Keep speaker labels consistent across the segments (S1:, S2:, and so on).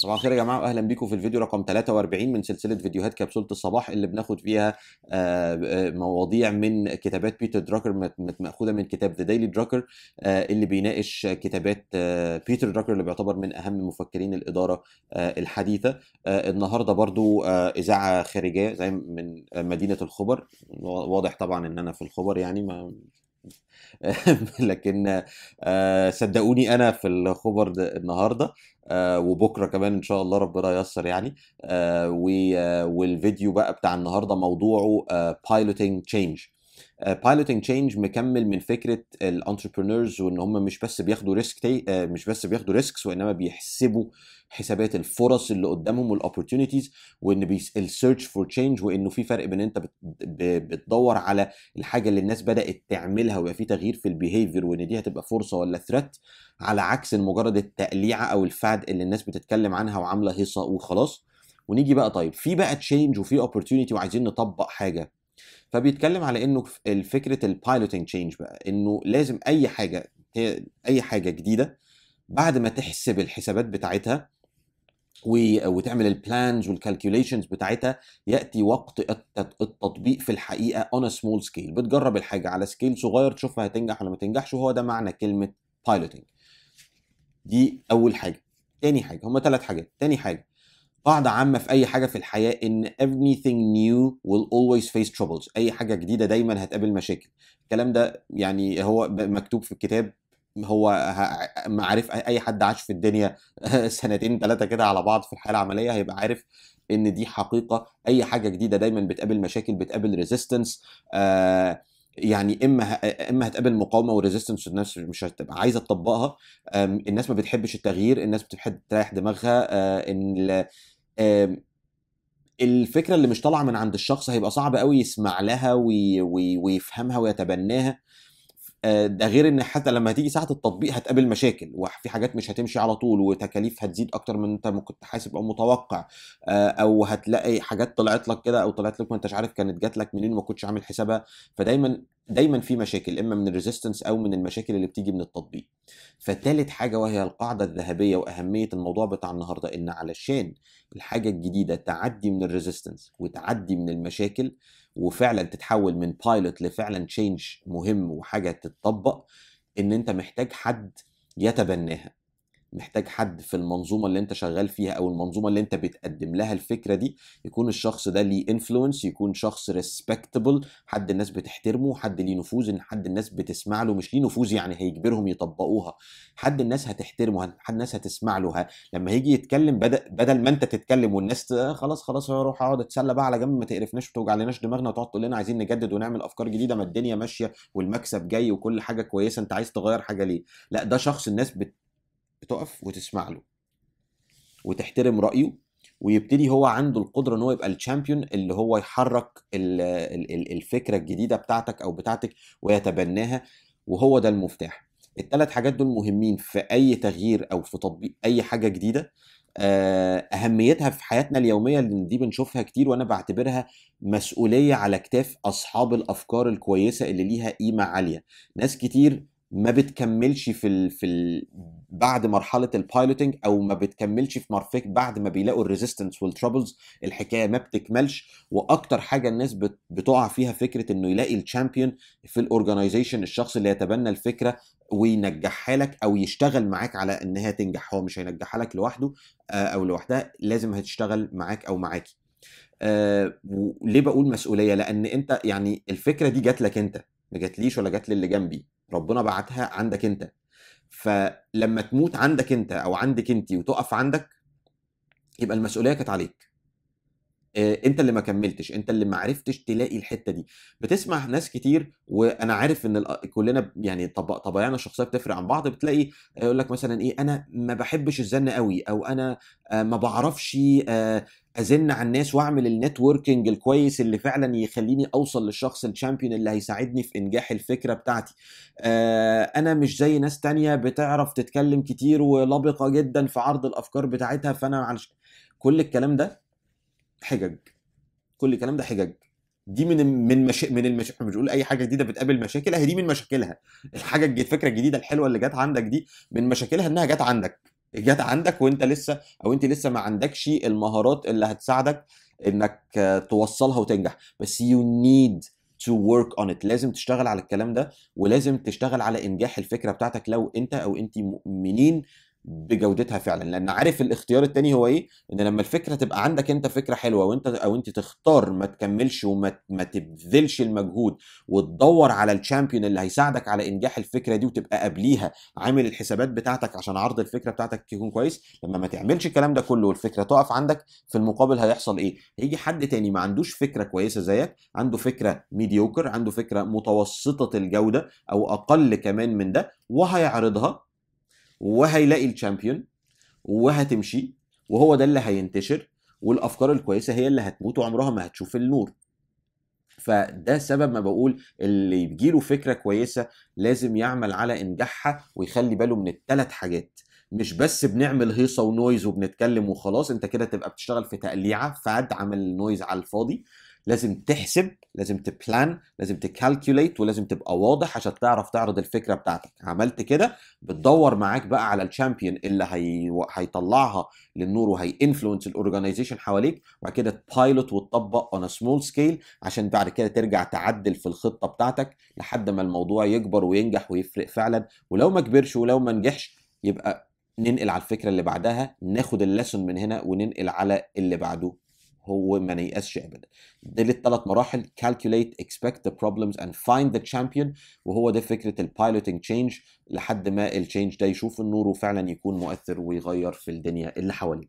S1: صباح الخير يا جماعه واهلا بيكم في الفيديو رقم 43 من سلسله فيديوهات كبسوله الصباح اللي بناخد فيها آه، آه، مواضيع من كتابات بيتر دراكر ماخوذه من كتاب ذا دايلي دراكر اللي بيناقش كتابات آه، بيتر دراكر اللي بيعتبر من اهم مفكرين الاداره الحديثه النهارده برضو اذاعه خارجيه زي من مدينه الخبر واضح طبعا ان انا في الخبر يعني ما لكن آه، صدقوني انا في الخبر النهارده آه، وبكره كمان ان شاء الله ربنا ييسر يعني آه، والفيديو بقى بتاع النهارده موضوعه piloting change بايلوتنج آه، تشينج مكمل من فكره الانتربرنورز وان هم مش بس بياخدوا ريسك تي... آه، مش بس بياخدوا ريسكس وانما بيحسبوا حسابات الفرص اللي قدامهم والاوبورتيونيتيز وان السيرش فور تشينج وانه في فرق بين انت بتدور على الحاجه اللي الناس بدات تعملها ويبقى في تغيير في البيهيفير وان دي هتبقى فرصه ولا ثريت على عكس مجرد التقليعه او الفاد اللي الناس بتتكلم عنها وعامله هيصه وخلاص ونيجي بقى طيب في بقى تشينج وفي اوبورتيونيتي وعايزين نطبق حاجه فبيتكلم على انه فكره البايلوتنج تشينج بقى انه لازم اي حاجه هي اي حاجه جديده بعد ما تحسب الحسابات بتاعتها وتعمل البلانز والكالكوليشنز بتاعتها ياتي وقت التطبيق في الحقيقه اون سمول سكيل بتجرب الحاجه على سكيل صغير تشوفها هتنجح ولا ما تنجحش وهو ده معنى كلمه بايلوتنج دي اول حاجه تاني حاجه هما ثلاث حاجات تاني حاجه قاعدة عامة في أي حاجة في الحياة إن everything new will always face troubles أي حاجة جديدة دايما هتقابل مشاكل الكلام ده يعني هو مكتوب في الكتاب هو معرف أي حد عاش في الدنيا سنتين ثلاثة كده على بعض في الحياة العملية هيبقى عارف إن دي حقيقة أي حاجة جديدة دايما بتقابل مشاكل بتقابل resistance آه يعني اما اما هتقابل مقاومه وريزيستنس الناس مش هتبقى عايزه تطبقها الناس ما بتحبش التغيير الناس بتحب تريح دماغها آه، ان الفكره اللي مش طالعه من عند الشخص هيبقى صعب قوي يسمع لها ويفهمها ويتبناها آه، ده غير ان حتى لما هتيجي ساعه التطبيق هتقابل مشاكل وفي حاجات مش هتمشي على طول وتكاليف هتزيد اكتر من انت كنت حاسب او متوقع آه، او هتلاقي حاجات طلعت لك كده او طلعت لك ما انتش عارف كانت جات لك منين وما كنتش عامل حسابها فدايما دايما في مشاكل اما من الريزيستنس او من المشاكل اللي بتيجي من التطبيق فتالت حاجه وهي القاعده الذهبيه واهميه الموضوع بتاع النهارده ان علشان الحاجه الجديده تعدي من الريزيستنس وتعدي من المشاكل وفعلا تتحول من بايلوت لفعلا تشينج مهم وحاجه تتطبق ان انت محتاج حد يتبناها محتاج حد في المنظومه اللي انت شغال فيها او المنظومه اللي انت بتقدم لها الفكره دي يكون الشخص ده ليه انفلونس يكون شخص ريسبكتبل حد الناس بتحترمه حد ليه نفوذ ان حد الناس بتسمع له مش ليه نفوذ يعني هيجبرهم يطبقوها حد الناس هتحترمه حد الناس هتسمع له لما هيجي يتكلم بدل بدل ما انت تتكلم والناس خلاص خلاص روح اقعد اتسلى بقى على جنب ما تقرفناش وتوجع لناش دماغنا وتقعد تقول لنا عايزين نجدد ونعمل افكار جديده ما الدنيا ماشيه والمكسب جاي وكل حاجه كويسه انت عايز تغير حاجه ليه لا ده شخص الناس بت بتقف وتسمع له وتحترم رايه ويبتدي هو عنده القدره ان هو يبقى الشامبيون اللي هو يحرك الفكره الجديده بتاعتك او بتاعتك ويتبناها وهو ده المفتاح الثلاث حاجات دول مهمين في اي تغيير او في تطبيق اي حاجه جديده آه، اهميتها في حياتنا اليوميه لان دي بنشوفها كتير وانا بعتبرها مسؤوليه على كتاف اصحاب الافكار الكويسه اللي ليها قيمه عاليه ناس كتير ما بتكملش في ال... في ال... بعد مرحله البايلوتنج او ما بتكملش في مرفيك بعد ما بيلاقوا الريزيستنس والترابلز الحكايه ما بتكملش واكتر حاجه الناس بت... بتقع فيها فكره انه يلاقي الشامبيون في الاورجنايزيشن الشخص اللي يتبنى الفكره وينجحها لك او يشتغل معاك على انها تنجح هو مش هينجحها لك لوحده آه، او لوحدها لازم هتشتغل معاك او معاكي أه ليه بقول مسؤوليه لان انت يعني الفكره دي جات لك انت ما جاتليش ولا جات للي جنبي ربنا بعتها عندك انت فلما تموت عندك انت او عندك انت وتقف عندك يبقى المسؤوليه كانت عليك آه، انت اللي ما كملتش انت اللي ما عرفتش تلاقي الحته دي بتسمع ناس كتير وانا عارف ان آه، كلنا يعني طبيعنا الشخصيه بتفرق عن بعض بتلاقي يقول لك مثلا ايه انا ما بحبش الزن قوي او انا آه، ما بعرفش ازن على الناس واعمل النتوركينج الكويس اللي فعلا يخليني اوصل للشخص الشامبيون اللي هيساعدني في انجاح الفكره بتاعتي انا مش زي ناس تانية بتعرف تتكلم كتير ولبقه جدا في عرض الافكار بتاعتها فانا كل الكلام ده حجج كل الكلام ده حجج دي من من مش... من المشاكل احنا مش بنقول اي حاجه جديده بتقابل مشاكل اهي دي من مشاكلها الحاجه الجديده الفكره الجديده الحلوه اللي جت عندك دي من مشاكلها انها جت عندك جت عندك وانت لسه او انت لسه ما عندكش المهارات اللي هتساعدك انك توصلها وتنجح بس يو نيد تو ورك اون ات لازم تشتغل على الكلام ده ولازم تشتغل على انجاح الفكره بتاعتك لو انت او انت مؤمنين بجودتها فعلا لان عارف الاختيار التاني هو ايه ان لما الفكره تبقى عندك انت فكره حلوه وانت او انت تختار ما تكملش وما ما تبذلش المجهود وتدور على الشامبيون اللي هيساعدك على انجاح الفكره دي وتبقى قبليها عامل الحسابات بتاعتك عشان عرض الفكره بتاعتك يكون كويس لما ما تعملش الكلام ده كله والفكره تقف عندك في المقابل هيحصل ايه هيجي حد تاني ما عندوش فكره كويسه زيك عنده فكره ميديوكر عنده فكره متوسطه الجوده او اقل كمان من ده وهيعرضها وهيلاقي الشامبيون وهتمشي وهو ده اللي هينتشر والافكار الكويسه هي اللي هتموت وعمرها ما هتشوف النور فده سبب ما بقول اللي يجيله فكره كويسه لازم يعمل على انجاحها ويخلي باله من الثلاث حاجات مش بس بنعمل هيصه ونويز وبنتكلم وخلاص انت كده تبقى بتشتغل في تقليعه فاد عامل نويز على الفاضي لازم تحسب لازم تبلان لازم تكالكوليت ولازم تبقى واضح عشان تعرف تعرض الفكره بتاعتك عملت كده بتدور معاك بقى على الشامبيون اللي هي... هيطلعها للنور وهينفلونس الاورجنايزيشن حواليك وبعد كده تبايلوت وتطبق اون سمول سكيل عشان بعد كده ترجع تعدل في الخطه بتاعتك لحد ما الموضوع يكبر وينجح ويفرق فعلا ولو ما كبرش ولو ما نجحش يبقى ننقل على الفكره اللي بعدها ناخد الليسون من هنا وننقل على اللي بعده هو ما نيأسش ابدا دي للثلاث مراحل calculate expect the problems and find the champion وهو ده فكره البايلوتنج تشينج لحد ما التشينج ده يشوف النور وفعلا يكون مؤثر ويغير في الدنيا اللي حواليه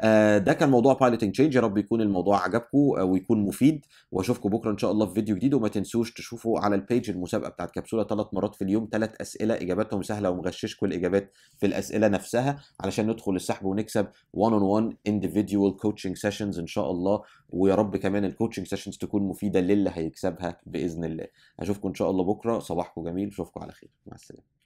S1: آه ده كان موضوع بايلوتنج تشينج يا رب يكون الموضوع عجبكم آه، ويكون مفيد واشوفكم بكره ان شاء الله في فيديو جديد وما تنسوش تشوفوا على البيج المسابقه بتاعت كبسوله ثلاث مرات في اليوم ثلاث اسئله اجاباتهم سهله ومغششكم الاجابات في الاسئله نفسها علشان ندخل السحب ونكسب 1 on 1 individual coaching sessions ان شاء الله الله ويا رب كمان الكوتشنج سيشنز تكون مفيده للي هيكسبها باذن الله اشوفكم ان شاء الله بكره صباحكم جميل اشوفكم على خير مع السلامه